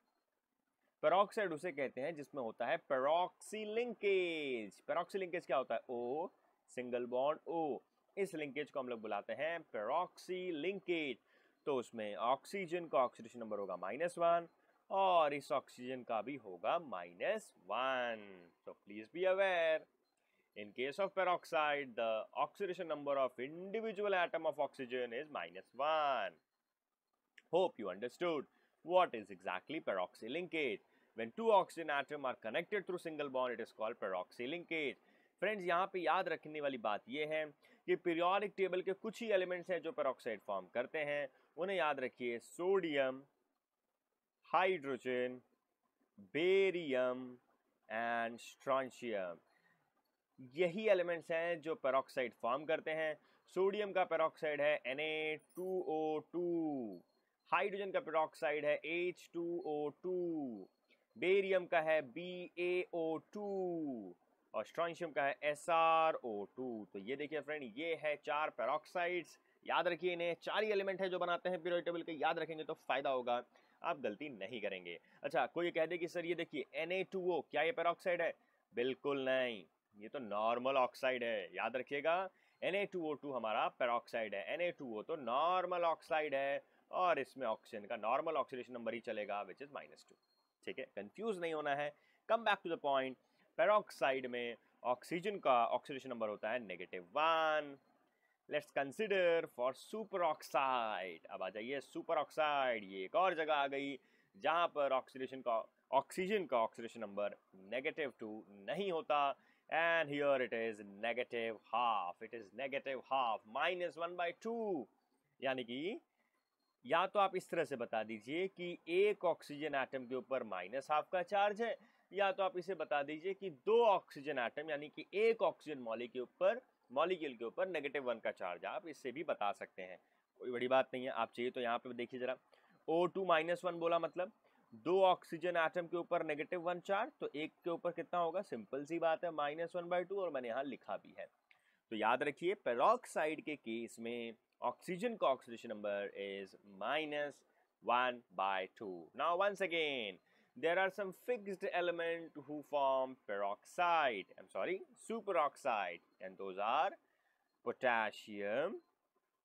S1: पेरोक्साइड उसे कहते हैं जिसमें होता है पेरोक्सी लिंकेज पेरोक्सी लिंकेज क्या होता है ओ सिंगल बॉन्ड ओ इस लिंकेज को हम लोग बुलाते हैं पेरोक्सी लिंकेज तो उसमें ऑक्सीजन का ऑक्सीडेशन नंबर होगा माइनस वन और इस ऑक्सीजन का भी होगा minus one so please be aware in case of peroxide the oxidation number of individual atom of oxygen is minus one hope you understood what is exactly peroxy linkage when two oxygen atom are connected through single bond it is called peroxy linkage friends यहाँ पे याद रखने वाली बात यह है कि पीरियोडिक टेबल के कुछ ही एलिमेंट्स हैं जो पेरोक्साइड फॉर्म करते हैं उन्हें याद रखिए sodium hydrogen, barium and strontium यही एलिमेंट्स हैं जो पेरोक्साइड फॉर्म करते हैं सोडियम का पेरोक्साइड है Na2O2 हाइड्रोजन का पेरोक्साइड है H2O2 बेरियम का है BaO2 और स्ट्रॉन्शियम का है SrO2 तो ये देखिए फ्रेंड ये है चार पेरोक्साइड्स याद रखिए इन्हें चार ही एलिमेंट है जो बनाते हैं पीरियोड टेबल के याद रखेंगे तो फायदा होगा आप गलती नहीं करेंगे अच्छा कोई कह दे कि सर ये देखिए एन क्या ये पेरोक्साइड है बिल्कुल नहीं ये तो नॉर्मल ऑक्साइड है याद रखिएगा Na2O2 हमारा पेरोक्साइड है Na2O तो नॉर्मल ऑक्साइड है और इसमें ऑक्सीजन का नॉर्मल ऑक्सीडेशन नंबर ही चलेगा विच इज माइनस टू ठीक है कंफ्यूज नहीं होना है come back to the point peroxide में ऑक्सीजन का ऑक्सीडेशन नंबर होता है negative one let's consider for superoxide अब आ जाइए सुपर ऑक्साइड ये एक और जगह आ गई जहाँ पर ऑक्सीडेशन का ऑक्सीजन का ऑक्सीडेशन नंबर नेगेटिव टू नहीं होता and here it is negative half it is negative half minus one by two यानी कि या तो आप इस तरह से बता दीजिए कि एक ऑक्सीजन एटम के ऊपर माइनस हाफ का चार्ज है या तो आप इसे बता दीजिए कि दो ऑक्सीजन एटम यानी कि एक ऑक्सीजन मॉलिक के ऊपर मॉलिक्यूल के ऊपर नेगेटिव वन का चार्ज आप इससे भी बता सकते हैं कोई बड़ी बात नहीं है आप चाहिए तो यहाँ पे देखिए ज़रा ओ टू माइनस वन बोला मतलब दो ऑक्सीजन आइटम के ऊपर नेगेटिव वन चार्ज तो एक के ऊपर कितना होगा सिंपल सी बात है माइनस वन बाई टू और मैंने यहाँ लिखा भी है तो याद रखिए पेरोक्साइड के केस में ऑक्सीजन का oxidation number is minus one by two now once again there are some fixed element who form peroxide I am sorry superoxide and those are potassium,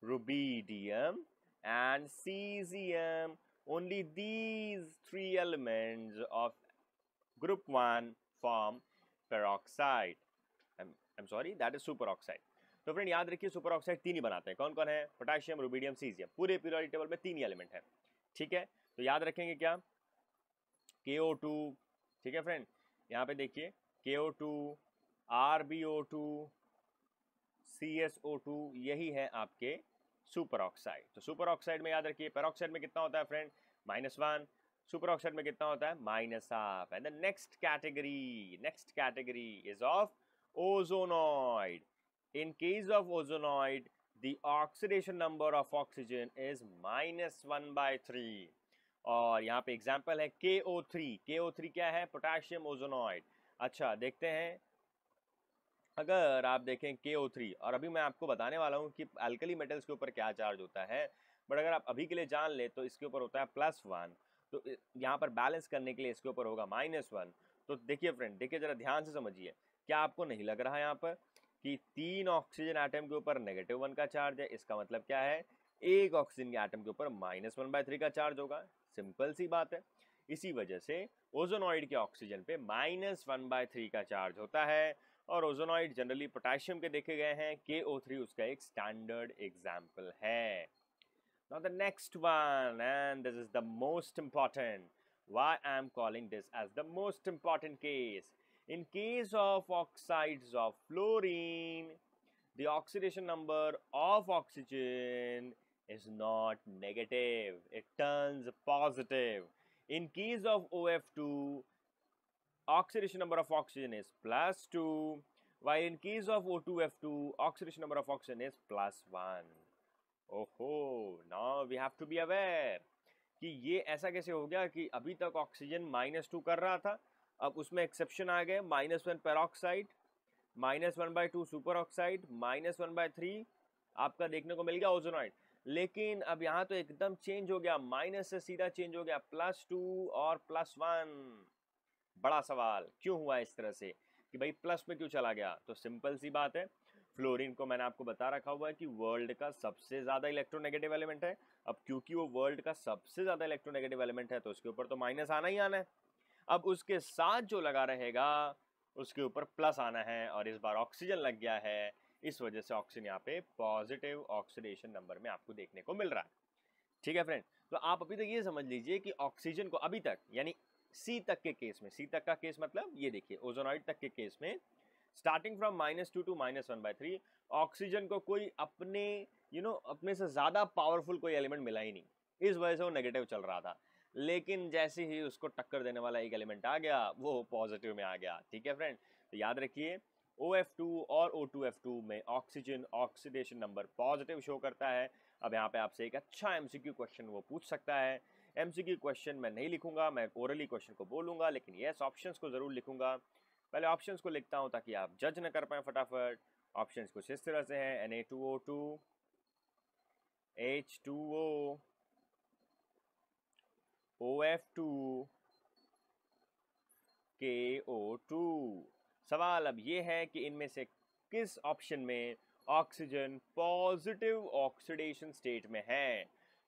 S1: rubidium and cesium. Only these three elements of group 1 form peroxide. I'm, I'm sorry, that is superoxide. तो फ्रेंड याद रखिए सुपरऑक्साइड तीन ही बनाते हैं कौन कौन है पोटाशियम रूबीडियम सीजियम पूरे पीरियोडिक टेबल में तीन ही एलिमेंट है ठीक है तो याद रखेंगे क्या के ओ टू ठीक है फ्रेंड यहाँ पे देखिए K O two R B O two C S O two यही है आपके सुपर ऑक्साइड तो सुपर ऑक्साइड में याद रखिए पेरोक्साइड में कितना होता है friend minus one superoxide में कितना होता है minus half and next category next category is of ozonide in case of ozonide the oxidation number of oxygen is minus one by three और यहाँ पे एग्जाम्पल है के ओ थ्री के ओ थ्री क्या है पोटेशियम ओजोनॉइड अच्छा देखते हैं अगर आप देखें के ओ थ्री और अभी मैं आपको बताने वाला हूँ कि अल्कली मेटल्स के ऊपर क्या चार्ज होता है बट अगर आप अभी के लिए जान लें तो इसके ऊपर होता है प्लस वन तो यहाँ पर बैलेंस करने के लिए इसके ऊपर होगा माइनस वन तो देखिए फ्रेंड देखिए ज़रा ध्यान से समझिए क्या आपको नहीं लग रहा है यहाँ पर कि तीन ऑक्सीजन आइटम के ऊपर नेगेटिव वन का चार्ज है इसका मतलब क्या है एक ऑक्सीजन के आइटम के ऊपर माइनस वन बाय थ्री का चार्ज होगा सिंपल सी बात है इसी वजह से ओजोनॉइड के ऑक्सीजन पे माइनस वन बाय थ्री का चार्ज होता है और ओजोनाइड जनरली पोटेशियम के देखे गए हैं के ओ थ्री उसका एक स्टैंडर्ड एग्जाम्पल है Now the next one, and this is the most important. Why I'm calling this as the most important case? In case of oxides of fluorine, the oxidation number of oxygen is not negative. It turns positive. In case of OF2, oxidation number of oxygen is plus 2 while in case of O2F2 oxidation number of oxygen is plus 1 ओहो now we have to be aware कि ये ऐसा कैसे हो गया कि अभी तक ऑक्सीजन माइनस टू कर रहा था अब उसमें एक्सेप्शन आ गए minus one peroxide minus one by two superoxide minus one by three आपका देखने को मिल गया ओजोनाइड लेकिन अब यहाँ तो एकदम चेंज हो गया माइनस से सीधा चेंज हो गया प्लस टू और प्लस वन बड़ा सवाल क्यों हुआ इस तरह से कि भाई प्लस में क्यों चला गया तो सिंपल सी बात है फ्लोरीन को मैंने आपको बता रखा हुआ है कि वर्ल्ड का सबसे ज़्यादा इलेक्ट्रोनेगेटिव एलिमेंट है अब क्योंकि वो वर्ल्ड का सबसे ज़्यादा इलेक्ट्रोनेगेटिव एलिमेंट है तो उसके ऊपर तो माइनस आना ही आना है अब उसके साथ जो लगा रहेगा उसके ऊपर प्लस आना है और इस बार ऑक्सीजन लग गया है इस वजह से ऑक्सीजन यहाँ पे पॉजिटिव ऑक्सीडेशन नंबर में आपको देखने को मिल रहा है ठीक है फ्रेंड तो आप अभी तक ये समझ लीजिए कि ऑक्सीजन को अभी तक यानी सी तक के केस में सी तक का केस मतलब ये देखिए ओजोनॉइड तक के केस में starting from minus two to minus one by three oxygen को कोई अपने यू you नो know, अपने से ज़्यादा पावरफुल कोई एलिमेंट मिला ही नहीं इस वजह से वो नेगेटिव चल रहा था लेकिन जैसे ही उसको टक्कर देने वाला एक एलिमेंट आ गया वो पॉजिटिव में आ गया ठीक है फ्रेंड तो याद रखिए ओ एफ टू और ओ टू एफ टू में oxygen oxidation number positive show करता है अब यहाँ पे आपसे एक अच्छा एमसीक्यू क्वेश्चन वो पूछ सकता है एमसीक्यू क्वेश्चन मैं नहीं लिखूंगा मैं ओरली क्वेश्चन को बोलूंगा लेकिन येस ऑप्शन को ज़रूर लिखूंगा पहले ऑप्शन को लिखता हूँ ताकि आप जज ना कर पाए फटाफट ऑप्शन कुछ इस तरह से हैं N A two O two H two O O F two K O to सवाल अब ये है कि इनमें से किस ऑप्शन में ऑक्सीजन पॉजिटिव ऑक्सीडेशन स्टेट में है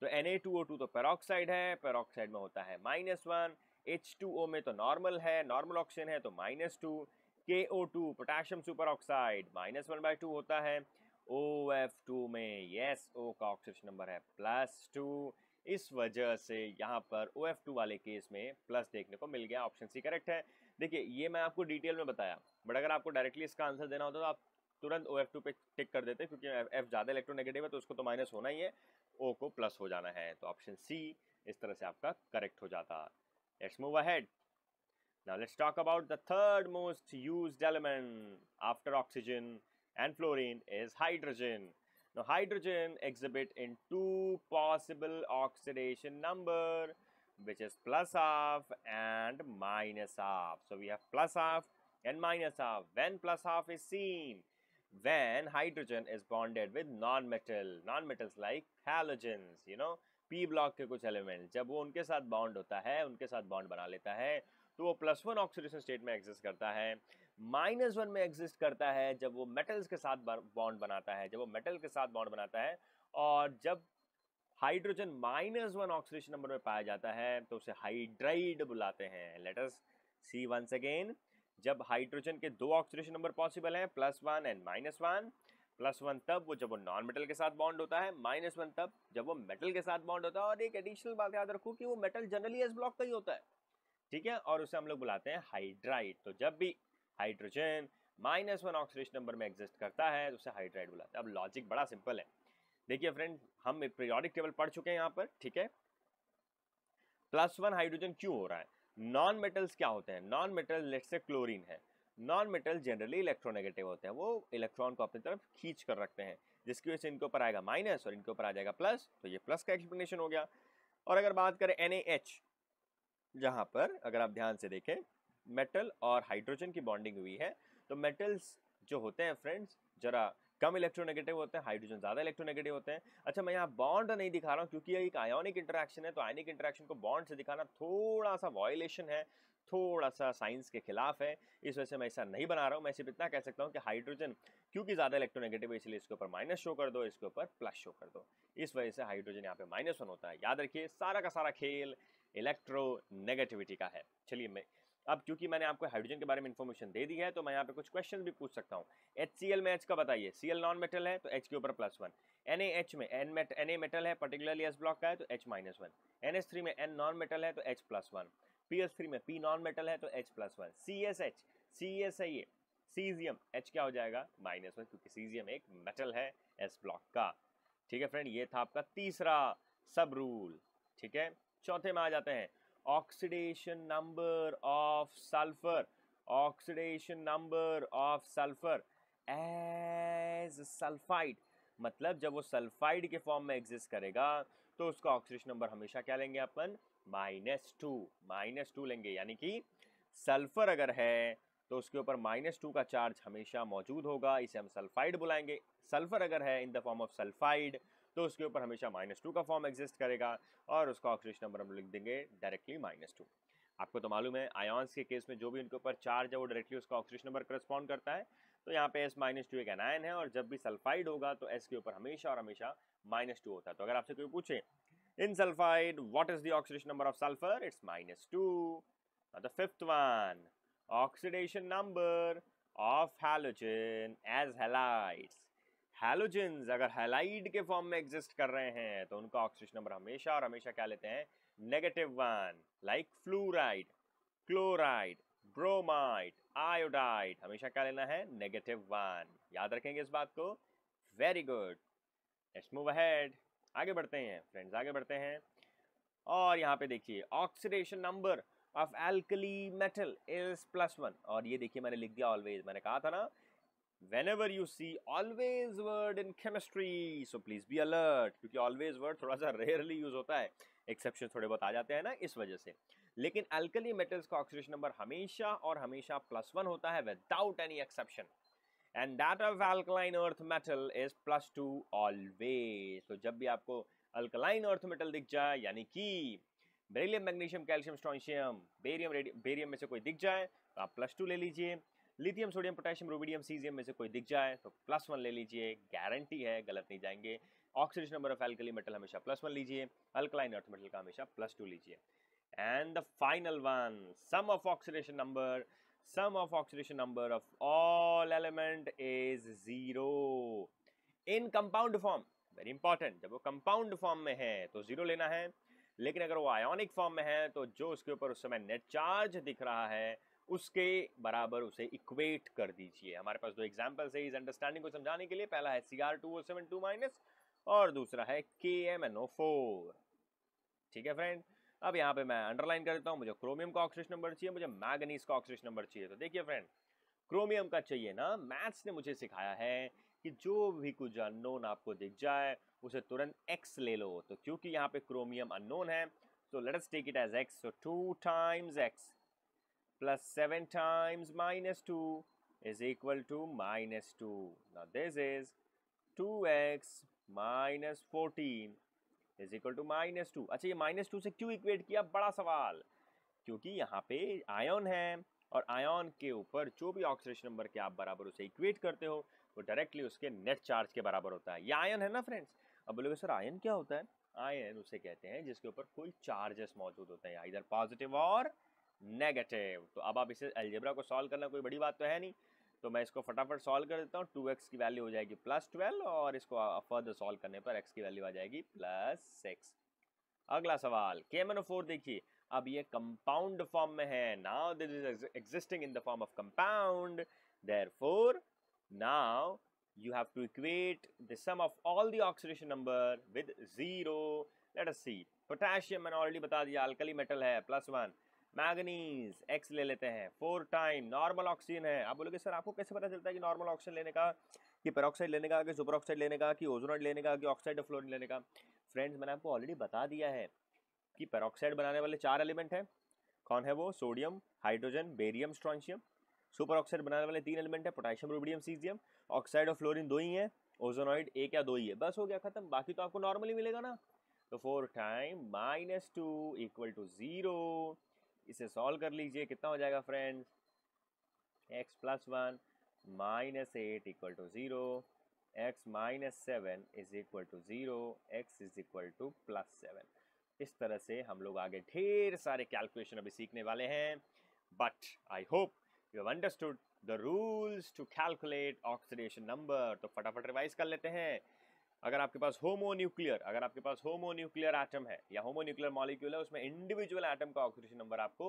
S1: तो Na2O2 तो पेरोक्साइड है पेरोक्साइड में होता है माइनस वन एच में तो नॉर्मल है नॉर्मल ऑक्सीजन है तो minus two K O two potassium superoxide minus one by two होता है ओ एफ टू में यस ओ का ऑक्सीजन नंबर है प्लस टू इस वजह से यहाँ पर ओ एफ टू वाले केस में प्लस देखने को मिल गया ऑप्शन सी करेक्ट है देखिए ये मैं आपको डिटेल में बताया बट अगर आपको डायरेक्टली इसका आंसर देना होता तो आप तुरंत ओ एफ टू पर टिक कर देते क्योंकि एफ ज़्यादा इलेक्ट्रोनेगेटिव है तो उसको तो माइनस होना ही है ओ को प्लस हो जाना है तो ऑप्शन सी इस तरह से आपका करेक्ट हो जाता let's move ahead now let's talk about the third most use element after oxygen and fluorine is hydrogen no hydrogen exhibit in two possible oxidation number which is plus half and minus half so we have plus half and minus half when plus half is seen when hydrogen is bonded with non-metal, non-metals like halogens, you know, p block ke kuch elements jab wo unke sath bond hota hai unke sath bond bana leta hai तो वो प्लस वन ऑक्सीडेशन स्टेट में एग्जिस्ट करता है माइनस वन में एग्जिस्ट करता है जब वो मेटल्स के साथ बॉन्ड बनाता है जब वो मेटल के साथ बॉन्ड बनाता है और जब hydrogen minus one oxidation number में पाया जाता है तो उसे हाइड्राइड बुलाते हैं लेटस सी वंस अगेन जब हाइड्रोजन के दो ऑक्सीडेशन नंबर पॉसिबल हैं plus one and minus one plus one तब वो जब वो नॉन मेटल के साथ बॉन्ड होता है माइनस वन तब जब वो मेटल के साथ बॉन्ड होता है और एक एडिशनल बात याद रखो कि वो मेटल जनरली एस ब्लॉक का ही होता है ठीक है और उसे हम लोग बुलाते हैं हाइड्राइड तो जब भी hydrogen minus one oxidation number में एग्जिस्ट करता है तो उसे हाइड्राइड बुलाते हैं अब लॉजिक बड़ा सिंपल है देखिए फ्रेंड हम पीरियोडिक टेबल पढ़ चुके हैं यहाँ पर ठीक है प्लस वन हाइड्रोजन क्यों हो रहा है नॉन मेटल्स क्या होते हैं non metal let's say chlorine है नॉन मेटल जनरली इलेक्ट्रोनेगेटिव होते हैं वो इलेक्ट्रॉन को अपनी तरफ खींच कर रखते हैं जिसकी वजह से इनके ऊपर आएगा माइनस और इनके ऊपर आ जाएगा प्लस तो ये प्लस का एक्सप्लेनेशन हो गया और अगर बात करें एन ए एच जहाँ पर अगर आप ध्यान से देखें मेटल और हाइड्रोजन की बॉन्डिंग हुई है तो मेटल्स जो होते हैं फ्रेंड्स जरा कम इलेक्ट्रोनेगेटिव होते हैं हाइड्रोजन ज़्यादा इलेक्ट्रोनेगेटिव होते हैं अच्छा मैं यहाँ बॉन्ड नहीं दिखा रहा हूँ क्योंकि ये एक आयोनिक इंटरेक्शन है तो आयनिक इंटरेक्शन को बॉन्ड से दिखाना थोड़ा सा वॉयलेशन है थोड़ा सा साइंस के खिलाफ है इस वजह से मैं ऐसा नहीं बना रहा हूँ मैं सिर्फ इतना कह सकता हूँ कि हाइड्रोजन क्योंकि ज़्यादा इलेक्ट्रोनेगेटिव है इसलिए इसके ऊपर माइनस शो कर दो इसके ऊपर प्लस शो कर दो इस वजह से हाइड्रोजन यहाँ पे माइनस वन होता है याद रखिए सारा का सारा खेल इलेक्ट्रोनेगेटिविटी का है चलिए मैं अब क्योंकि मैंने आपको हाइड्रोजन के बारे में इन्फॉर्मेशन दे दी है तो मैं यहाँ पे कुछ क्वेश्चन भी पूछ सकता हूँ एच सी एल में एच का बताइए सी एल नॉन मेटल है तो एच के ऊपर प्लस वन एन एच में एन मेट एन ए मेटल है पर्टिकुलरली एस ब्लॉक का है तो H minus one N S three में एन नॉन मेटल है तो H plus one P S three में पी नॉन मेटल है तो H plus one C S H C S I A caesium H क्या हो जाएगा माइनस वन क्योंकि सीजियम एक मेटल है एस ब्लॉक का ठीक है फ्रेंड ये था आपका तीसरा सब रूल ठीक है चौथे में आ जाते हैं oxidation number of sulfur oxidation number of sulfur as sulfide मतलब जब वो सल्फाइड के फॉर्म में एग्जिस्ट करेगा तो उसका ऑक्सीडेशन नंबर हमेशा क्या लेंगे अपन माइनस टू माइनस टू लेंगे यानी कि सल्फर अगर है तो उसके ऊपर माइनस टू का चार्ज हमेशा मौजूद होगा इसे हम सल्फाइड बुलाएंगे सल्फर अगर है in the form of sulphide तो उसके ऊपर हमेशा माइनस टू का फॉर्म एग्जिस्ट करेगा और उसका ऑक्सीडेशन नंबर हम लिख देंगे डायरेक्टली माइनस टू आपको तो मालूम है आयॉन्स के केस में जो भी उनके ऊपर चार्ज है वो डायरेक्टली उसका ऑक्सीजन नंबर करस्पॉन्ड करता है तो यहाँ पे एस माइनस टू एक एनायन है और जब भी सल्फाइड होगा तो एस के ऊपर हमेशा और हमेशा माइनस टू होता है तो अगर आपसे कोई पूछे in sulphide what is the oxidation number of sulphur it's minus two the fifth one oxidation number of halogen as halide halogens अगर हेलाइड के फॉर्म में एग्जिस्ट कर रहे हैं तो उनका ऑक्सीजन नंबर हमेशा और हमेशा क्या लेते हैं negative one like fluoride chloride bromide iodide हमेशा क्या लेना है नेगेटिव वन याद रखेंगे इस बात को very good let's move ahead आगे बढ़ते हैं फ्रेंड्स आगे बढ़ते हैं और यहाँ पे देखिए oxidation number of alkali metal is plus one और ये देखिए मैंने लिख दिया ऑलवेज मैंने कहा था ना whenever you see always word in chemistry so please be alert क्योंकि always word थोड़ा सा rarely use होता है एक्सेप्शन थोड़े बहुत आ जाते हैं ना इस वजह से लेकिन अल्कली मेटल्स का ऑक्सीडेशन नंबर हमेशा और हमेशा प्लस वन होता है without any exception and that of alkaline earth metal is plus two always तो जब भी आपको अल्कलाइन अर्थ मेटल दिख जाए यानी कि beryllium magnesium calcium strontium barium barium में से कोई दिख जाए तो आप प्लस टू ले लीजिए lithium sodium potassium rubidium caesium में से कोई दिख जाए तो प्लस वन ले लीजिए गारंटी है गलत नहीं जाएंगे oxidation number of alkali metal हमेशा प्लस वन लीजिए अल्कलाइन अर्थ मेटल का हमेशा प्लस टू लीजिए and the final one sum of oxidation number sum of oxidation number of all element is zero in compound form very important जब वो कंपाउंड फॉर्म में है तो जीरो लेना है लेकिन अगर वो आयोनिक फॉर्म में है तो जो उसके ऊपर उस समय नेट चार्ज दिख रहा है उसके बराबर उसे इक्वेट कर दीजिए हमारे पास दो एग्जाम्पल्स है इस अंडरस्टैंडिंग को समझाने के लिए पहला है C R two O seven two minus और दूसरा है के एम एन ओ फोर ठीक है फ्रेंड अब यहाँ पे मैं अंडरलाइन कर देता हूँ मुझे क्रोमियम का ऑक्सीजन नंबर चाहिए मुझे मैगनीज का ऑक्सीजन नंबर चाहिए तो देखिए फ्रेंड क्रोमियम का चाहिए ना मैथ्स ने मुझे सिखाया है कि जो भी कुछ अननोन आपको दिख जाए उसे तुरंत एक्स ले लो तो क्योंकि यहाँ पे क्रोमियम अननोन है तो let us take it as X so two times X plus 7 times minus 2 is equal to minus 2. Now this is 2x minus 14 is equal to minus 2. अच्छा ये minus 2 से क्यों equate किया बड़ा सवाल क्योंकि यहाँ पे ion है और आयन के ऊपर जो भी ऑक्सीडेशन नंबर के आप बराबर उसे इक्वेट करते हो वो डायरेक्टली उसके नेट चार्ज के बराबर होता है ये आयन है ना फ्रेंड्स अब बोलोगे सर आयन क्या होता है आयन उसे कहते हैं जिसके ऊपर कोई चार्जेस मौजूद होते हैं इधर पॉजिटिव और नेगेटिव तो अब आप इसे एलजेब्रा को सॉल्व करना कोई बड़ी बात तो है नहीं तो मैं इसको फटाफट सॉल्व कर देता हूँ टू एक्स की वैल्यू हो जाएगी प्लस ट्वेल्व और इसको फर्दर सॉल्व करने पर एक्स की वैल्यू आ जाएगी प्लस सिक्स अगला सवाल के एम फोर देखिए अब ये कंपाउंड फॉर्म में है now this is existing in the form of compound therefore now you have to equate the sum of all the oxidation number with zero let us see potassium मैंने ऑलरेडी बता दिया अल्कली मेटल है प्लस वन मैगनीज एक्स ले लेते हैं फोर टाइम नॉर्मल ऑक्सीजन है आप बोलोगे सर आपको कैसे पता चलता है कि नॉर्मल ऑक्सीजन लेने का कि पेरोक्साइड लेने का कि सुपर ऑक्साइड लेने का कि ओजोनाइड लेने का कि ऑक्साइड ऑफ लेने का फ्रेंड्स मैंने आपको ऑलरेडी बता दिया है कि पेरोक्साइड बनाने वाले चार एलिमेंट हैं कौन है वो sodium hydrogen barium strontium super oxide बनाने वाले तीन एलिमेंट है पोटाशियम रूबीडियम सीजियम ऑक्साइड और फ्लोरिन दो ही है ओजोनॉइड एक या दो ही है बस हो गया खत्म बाकी तो आपको नॉर्मली मिलेगा ना तो four time minus two equal to zero इसे सॉल्व कर लीजिए कितना हो जाएगा friends x plus one minus eight equal to zero x minus seven is equal to zero x is equal to plus seven इस तरह से हम लोग आगे ढेर सारे कैलकुलेशन अभी सीखने वाले हैं but I hope you understood the rules to calculate oxidation number तो फटाफट रिवाइज कर लेते हैं अगर आपके पास होमो न्यूक्लियर अगर आपके पास होमो न्यूक्लियर आटम है या होमो न्यूक्लियर मॉलिक्यूल है उसमें इंडिविजुअल आइटम का ऑक्सीजन नंबर आपको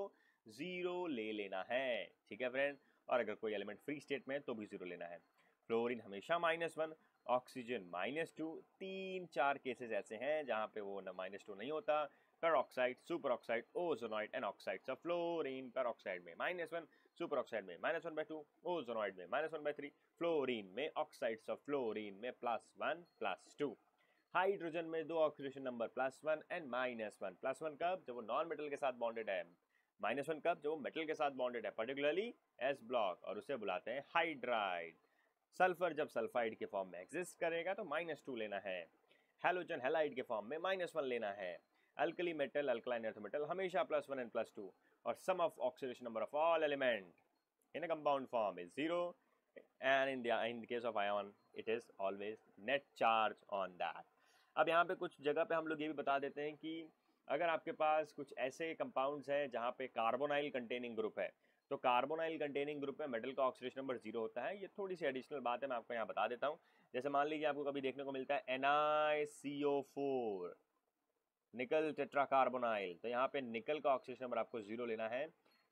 S1: जीरो ले लेना है ठीक है फ्रेंड और अगर कोई एलिमेंट फ्री स्टेट में है तो भी जीरो लेना है फ्लोरिन हमेशा minus one oxygen minus two तीन चार केसेस ऐसे हैं जहाँ पे वो माइनस टू नहीं होता peroxide, superoxide, ozonoid and oxide. So fluorine peroxide में minus one, superoxide में minus one by two, ozonoid में minus one by three, fluorine में oxides of fluorine में plus one, plus two. Hydrogen में दो oxidation number plus one and minus one plus one कब जब वो नॉन मेटल के साथ बॉन्डेड है माइनस वन कब जब वो मेटल के साथ बॉन्डेड है पर्टिकुलरली एस ब्लॉक और उसे बुलाते हैं हाइड्राइड सल्फर जब सल्फाइड के फॉर्म में एग्जिस्ट करेगा तो माइनस टू लेना है हेलोजन हेलाइड के फॉर्म में माइनस वन लेना है alkali metal alkaline earth metal हमेशा plus one and plus two और sum of oxidation number of all element in a compound form is zero and in the in case of ion it is always net charge on that अब यहाँ पे कुछ जगह पे हम लोग ये भी बता देते हैं कि अगर आपके पास कुछ ऐसे कंपाउंड्स हैं जहाँ पे कार्बोनाइल कंटेनिंग ग्रुप है तो कार्बोनाइल कंटेनिंग ग्रुप में मेटल का ऑक्सीडेशन नंबर जीरो होता है ये थोड़ी सी एडिशनल बात है मैं आपको यहाँ बता देता हूँ जैसे मान लीजिए आपको कभी देखने को मिलता है एन आई सी ओ फोर निकल टेट्राकार्बोनाइल तो यहाँ पे निकल का ऑक्सीजन नंबर आपको जीरो लेना है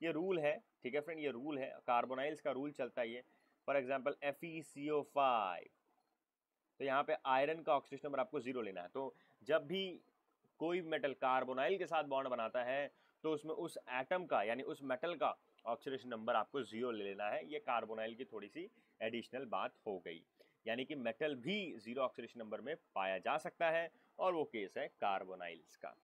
S1: ये रूल है ठीक है फ्रेंड ये रूल है कार्बोनाइल्स का रूल चलता है ये for example F E C O five तो यहाँ पे आयरन का ऑक्सीजन नंबर आपको जीरो लेना है तो जब भी कोई मेटल कार्बोनाइल के साथ बॉन्ड बनाता है तो उसमें उस एटम का यानी उस मेटल का ऑक्सीडेशन नंबर आपको जीरो ले लेना है ये कार्बोनाइल की थोड़ी सी एडिशनल बात हो गई यानी कि मेटल भी जीरो ऑक्सीडेशन नंबर में पाया जा सकता है और वो केस है कार्बोनाइल्स का